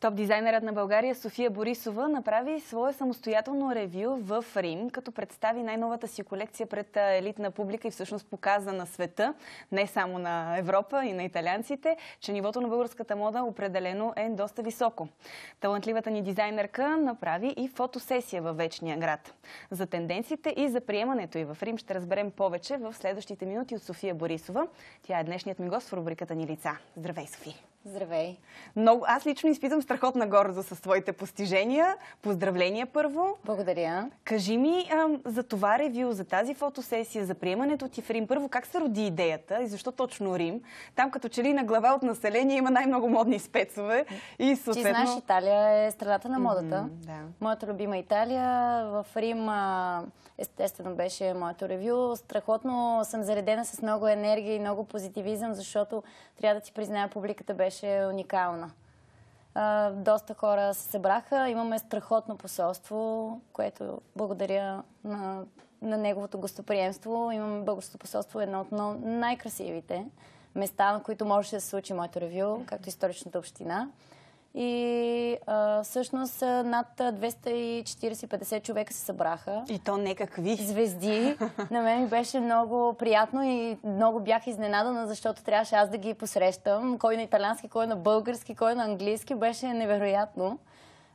Топ дизайнерът на България София Борисова направи свое самостоятелно ревю в Рим, като представи най-новата си колекция пред елитна публика и всъщност показа на света, не само на Европа и на италианците, че нивото на българската мода определено е доста високо. Талантливата ни дизайнерка направи и фотосесия във Вечния град. За тенденциите и за приемането и в Рим ще разберем повече в следващите минути от София Борисова. Тя е днешният ми гост в рубриката ни лица. Здравей, София! Здравей! Много, аз лично изпитвам страхотна гордост с твоите постижения. Поздравления първо! Благодаря! Кажи ми а, за това ревю, за тази фотосесия, за приемането ти в Рим. Първо, как се роди идеята и защо точно Рим? Там като че ли на глава от население има най-много модни спецове. И съответно... Ти знаеш, Италия е страдата на модата. Mm -hmm, да. Моята любима Италия. В Рим естествено беше моето ревю. Страхотно съм заредена с много енергия и много позитивизъм, защото трябва да ти призная, публиката беше беше уникална. доста хора се събраха. Имаме страхотно посолство, което благодаря на, на неговото гостоприемство. Имаме българското посолство, едно от най-красивите места, на които можеше да се случи моето ревю, както историчната община и а, всъщност над 240-50 човека се събраха. И то не какви. Звезди. На мен ми беше много приятно и много бях изненадана, защото трябваше аз да ги посрещам. Кой на италянски, кой на български, кой на английски. Беше невероятно.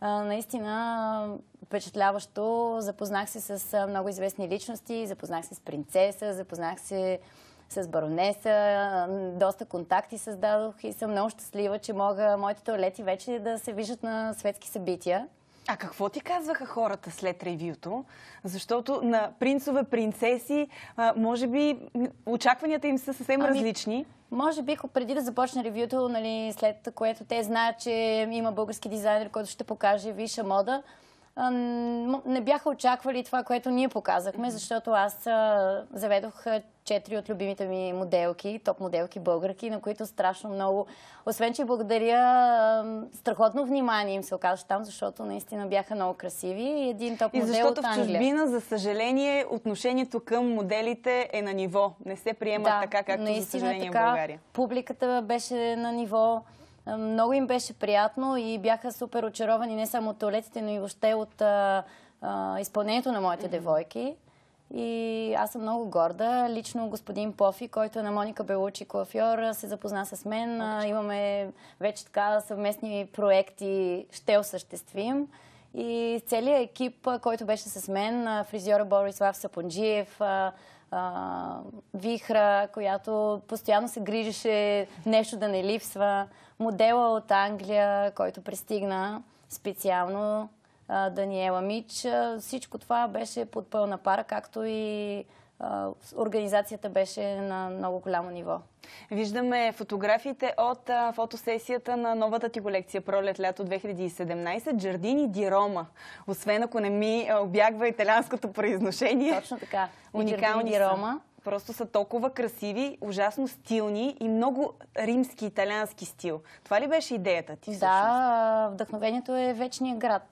А, наистина впечатляващо. Запознах се с много известни личности, запознах се с принцеса, запознах се с баронеса, доста контакти създадох и съм много щастлива, че мога моите туалети вече да се виждат на светски събития. А какво ти казваха хората след ревюто? Защото на принцове, принцеси, може би очакванията им са съвсем ами, различни. Може би, преди да започне ревюто, нали, след което те знаят, че има български дизайнер, който ще покаже виша мода, не бяха очаквали това, което ние показахме, защото аз заведох четири от любимите ми моделки, топ моделки българки, на които страшно много, освен че благодаря, страхотно внимание им се оказа там, защото наистина бяха много красиви и един топ модел от Англия. И защото в чужбина, за съжаление, отношението към моделите е на ниво. Не се приема така, както за съжаление в България. публиката беше на ниво. Много им беше приятно и бяха супер очаровани не само от туалетите, но и въобще от а, а, изпълнението на моите mm-hmm. девойки. И аз съм много горда. Лично господин Пофи, който е на Моника Белучи Коафьор, се запозна с мен. Имаме вече така съвместни проекти, ще осъществим. И целият екип, който беше с мен, фризьора Борислав Сапунджиев, Вихра, която постоянно се грижеше нещо да не липсва, модела от Англия, който пристигна специално, Даниела Мич. Всичко това беше под пълна пара, както и организацията беше на много голямо ниво. Виждаме фотографиите от фотосесията на новата ти колекция Пролет-лято 2017 Джардини Ди Рома. Освен ако не ми обягва италианското произношение. Точно така. Уникални Джардини Ди Рома просто са толкова красиви, ужасно стилни и много римски, италиански стил. Това ли беше идеята ти всъщност? Да, вдъхновението е вечния град.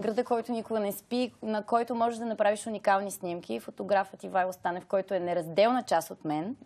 Града, който никога не спи, на който можеш да направиш уникални снимки. Фотографът Ивайло Станев, който е неразделна част от мен.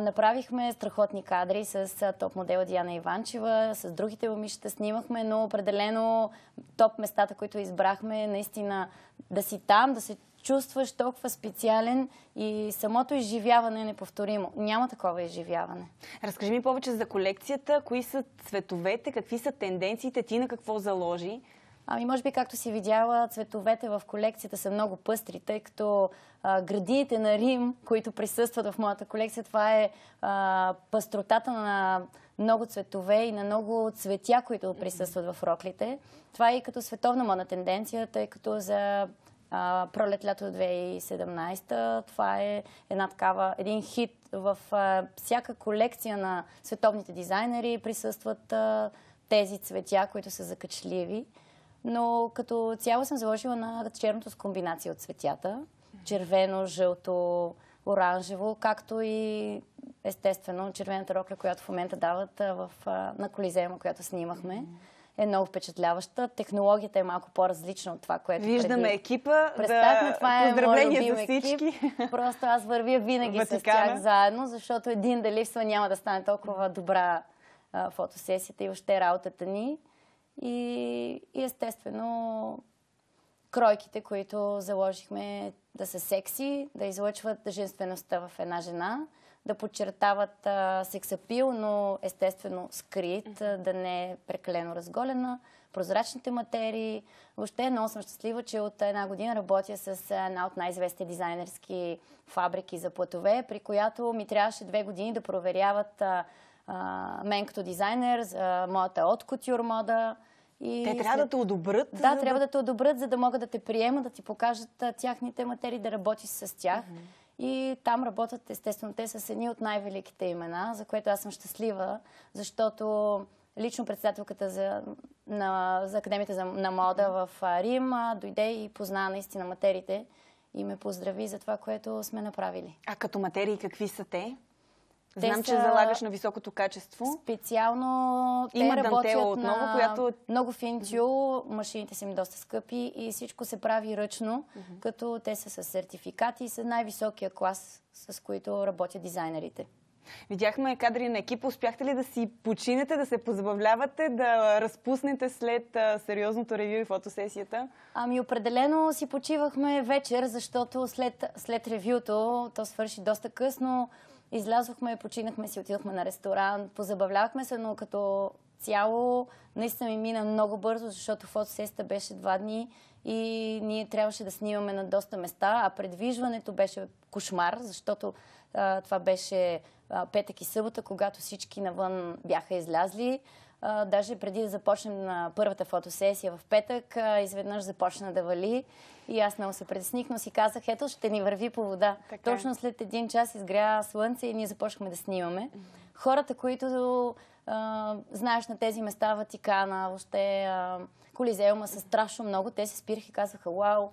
направихме страхотни кадри с топ модела Диана Иванчева, с другите момичета снимахме, но определено топ местата, които избрахме, наистина да си там, да се чувстваш толкова специален и самото изживяване е неповторимо. Няма такова изживяване. Разкажи ми повече за колекцията. Кои са цветовете, какви са тенденциите, ти на какво заложи? Ами, може би, както си видяла, цветовете в колекцията са много пъстри, тъй като а, градиите на Рим, които присъстват в моята колекция, това е а, пъстротата на много цветове и на много цветя, които присъстват в роклите. Това е и като световна модна тенденция, тъй като за пролет-лято 2017. Това е една такава, един хит в всяка колекция на световните дизайнери присъстват тези цветя, които са закачливи. Но като цяло съм заложила на черното с комбинация от цветята. Червено, жълто, оранжево, както и естествено червената рокля, която в момента дават в, на колизема, която снимахме е много впечатляваща. Технологията е малко по-различна от това, което Виждаме преди... екипа. Представяхме, да... това е за всички. екип. Просто аз вървя винаги Ватикана. с тях заедно, защото един да липсва няма да стане толкова добра а, фотосесията и още работата ни. И, и естествено кройките, които заложихме да са секси, да излъчват женствеността в една жена – да подчертават сексапил, но естествено скрит, да не е прекалено разголена, прозрачните материи. Въобще е много съм щастлива, че от една година работя с една от най-известните дизайнерски фабрики за платове, при която ми трябваше две години да проверяват мен като дизайнер, моята от кутюр мода, и те трябва след... да те одобрят? Да, трябва да те одобрят, за да могат да те приемат, да ти покажат тяхните материи, да работиш с тях. И там работят, естествено, те с едни от най-великите имена, за което аз съм щастлива, защото лично председателката за, на, за Академията за, на мода в Рим дойде и позна наистина материте и ме поздрави за това, което сме направили. А като материи какви са те? Те Знам, са... че залагаш на високото качество. Специално Има те работят отново, на която... много фин тюл, машините са им доста скъпи и всичко се прави ръчно, mm-hmm. като те са с сертификати и са най-високия клас, с които работят дизайнерите. Видяхме кадри на екипа. Успяхте ли да си починете, да се позабавлявате, да разпуснете след а, сериозното ревю и фотосесията? Ами определено си почивахме вечер, защото след, след ревюто то свърши доста късно. Излязохме, починахме си, отидохме на ресторант, позабавлявахме се, но като цяло наистина ми мина много бързо, защото фотосеста беше два дни и ние трябваше да снимаме на доста места, а предвижването беше кошмар, защото а, това беше а, петък и събота, когато всички навън бяха излязли даже преди да започнем на първата фотосесия в петък, изведнъж започна да вали и аз много се притесних, но си казах, ето ще ни върви по вода. Така. Е. Точно след един час изгря слънце и ние започнахме да снимаме. Хората, които а, знаеш на тези места, Ватикана, въобще Колизеума са страшно много, те се спираха и казваха, вау,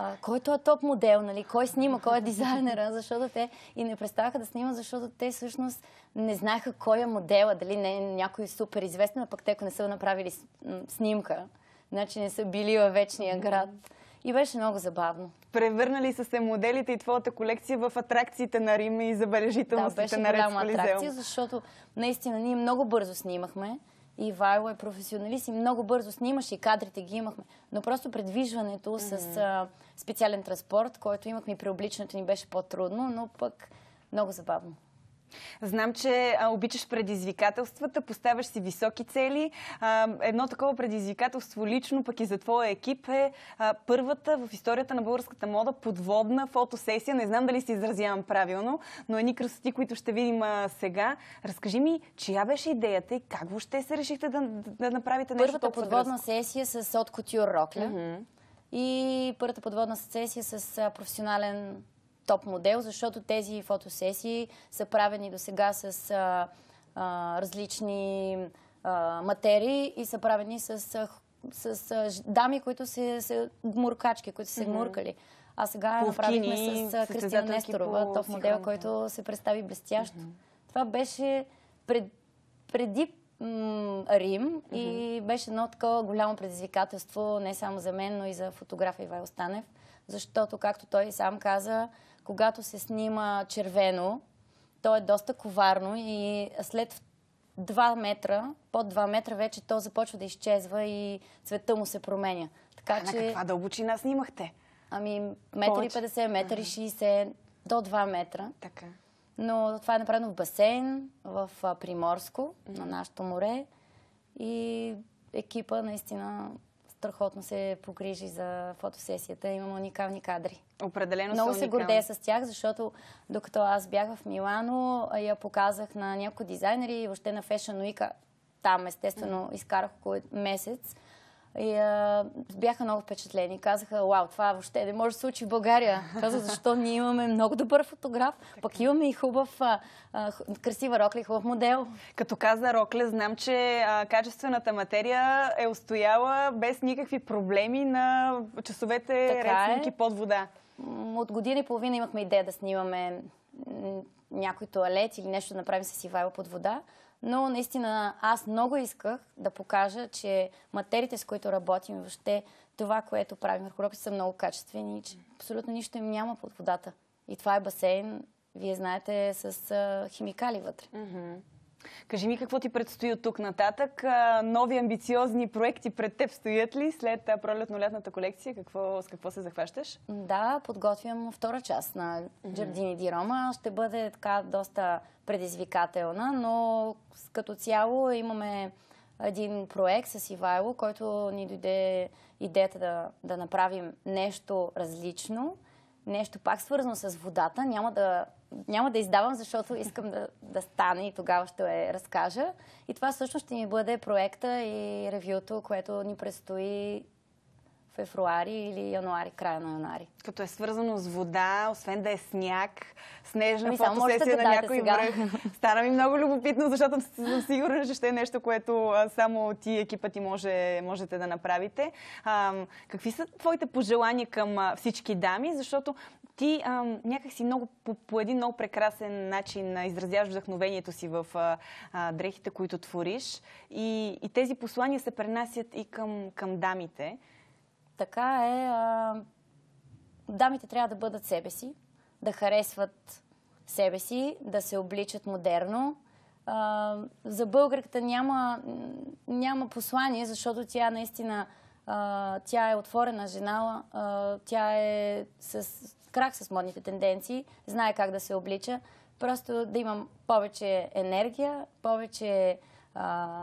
а, който е топ модел, нали, кой снима, кой е дизайнера, защото те и не представяха да снимат, защото те всъщност не знаеха кой е модела, дали не е някой супер известен, а пък те, ако не са направили снимка, значи не са били във вечния град. И беше много забавно. Превърнали са се моделите и твоята колекция в атракциите на Рим и забележителностите да, на Рецколизел. Да, беше голяма атракция, защото наистина ние много бързо снимахме. И Вайло е професионалист и много бързо снимаше и кадрите ги имахме. Но просто предвижването mm -hmm. с а, специален транспорт, който имахме при обличането ни беше по-трудно, но пък много забавно. Знам, че а, обичаш предизвикателствата, поставяш си високи цели. А, едно такова предизвикателство лично, пък и за твоя екип е а, първата в историята на българската мода подводна фотосесия. Не знам дали се изразявам правилно, но едни красоти, които ще видим а, сега. Разкажи ми, чия беше идеята и как въобще се решихте да, да направите нещо Първата подводна сесия с от Кутюр Рокля. Mm -hmm. И първата подводна сесия с професионален топ модел, защото тези фотосесии са правени до сега с а, а, различни а, материи и са правени с, с, а, дами, които са, се гмуркачки, които се гмуркали. А сега Пловкини, направихме с Кристина Несторова, топ модел, който се представи блестящо. Mm-hmm. Това беше пред, преди Рим mm-hmm. и беше едно такова голямо предизвикателство не само за мен, но и за фотографа Ивай Останев. защото, както той сам каза, когато се снима червено, то е доста коварно и след 2 метра, под 2 метра вече то започва да изчезва и цвета му се променя. Така а че... На каква дълбочина снимахте? Ами, метър и 50, метър и 60, до 2 метра. Така. Но това е направено в басейн, в Приморско, на нашето море. И екипа наистина страхотно се погрижи за фотосесията. Имам уникални кадри. Определено Много се гордея с тях, защото докато аз бях в Милано, я показах на някои дизайнери и въобще на Fashion Week. Там, естествено, изкарах около месец. И а, бяха много впечатлени. Казаха, вау, това въобще не може да се случи в България. Каза, защо ние имаме много добър фотограф, пък имаме и хубав, а, а, красива рокля, хубав модел. Като каза рокля, знам, че а, качествената материя е устояла без никакви проблеми на часовете така рецинки е. под вода. От година и половина имахме идея да снимаме някой туалет или нещо да направим с Ивайло под вода. Но наистина аз много исках да покажа, че материте, с които работим и въобще това, което правим върху рокът, са много качествени и че абсолютно нищо им няма под водата. И това е басейн, вие знаете, с химикали вътре. Mm-hmm. Кажи ми какво ти предстои от тук нататък. Нови амбициозни проекти пред теб стоят ли след пролетно-лятната колекция? Какво, с какво се захващаш? Да, подготвям втора част на Джардини Ди Рома. Ще бъде така доста предизвикателна, но като цяло имаме един проект с Ивайло, който ни дойде идеята да, да направим нещо различно, нещо пак свързано с водата. Няма да няма да издавам, защото искам да, да стане и тогава ще я разкажа. И това всъщност ще ми бъде проекта и ревюто, което ни предстои февруари или януари, края на януари. Като е свързано с вода, освен да е сняг, снежна ами фотосесия да на някой сега. връх. Стара ми много любопитно, защото съм сигурна, че ще е нещо, което само ти, екипа ти може, можете да направите. А, какви са твоите пожелания към всички дами? Защото ти а, някакси много, по, по един много прекрасен начин изразяваш вдъхновението си в а, а, дрехите, които твориш. И, и тези послания се пренасят и към, към дамите. Така е. А, дамите трябва да бъдат себе си, да харесват себе си, да се обличат модерно. А, за българката няма, няма послание, защото тя наистина а, тя е отворена жена, а, тя е с крак с модните тенденции, знае как да се облича, просто да имам повече енергия, повече а,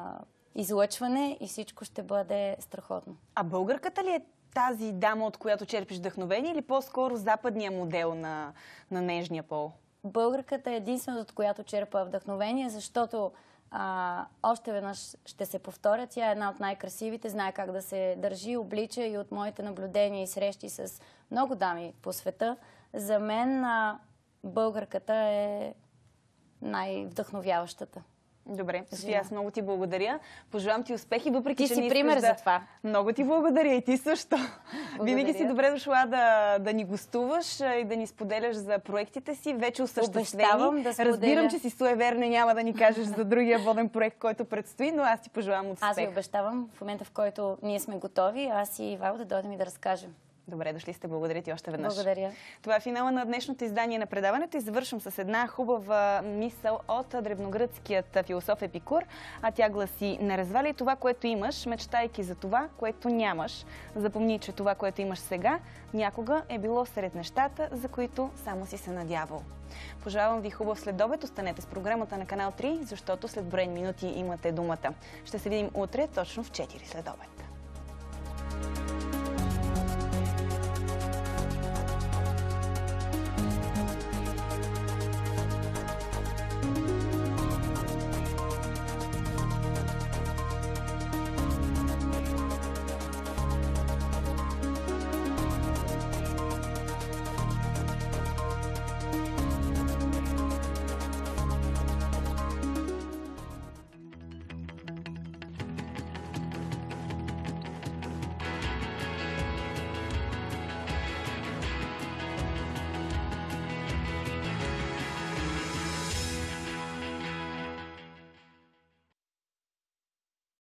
излъчване и всичко ще бъде страхотно. А българката ли е тази дама, от която черпиш вдъхновение или по-скоро западния модел на, на нежния пол? Българката е единствената, от която черпа вдъхновение, защото а, още веднъж ще се повторя. Тя е една от най-красивите, знае как да се държи, облича и от моите наблюдения и срещи с много дами по света. За мен а, българката е най-вдъхновяващата. Добре, София, аз много ти благодаря. Пожелавам ти успехи, въпреки ти че си не пример да... за това. Много ти благодаря и ти също. Благодаря. Винаги си добре дошла да, да ни гостуваш и да ни споделяш за проектите си. Вече осъществявам. Да Разбирам, че си суеверна, няма да ни кажеш за другия воден проект, който предстои, но аз ти пожелавам успех. Аз ви обещавам, в момента в който ние сме готови, аз и Ивайло да дойдем и да разкажем. Добре, дошли сте. Благодаря ти още веднъж. Благодаря. Това е финала на днешното издание на предаването и завършвам с една хубава мисъл от древногръцкият философ Епикур, а тя гласи «Не развали това, което имаш, мечтайки за това, което нямаш. Запомни, че това, което имаш сега, някога е било сред нещата, за които само си се надявал». Пожелавам ви хубав следобед. Останете с програмата на Канал 3, защото след броен минути имате думата. Ще се видим утре, точно в 4 следобед.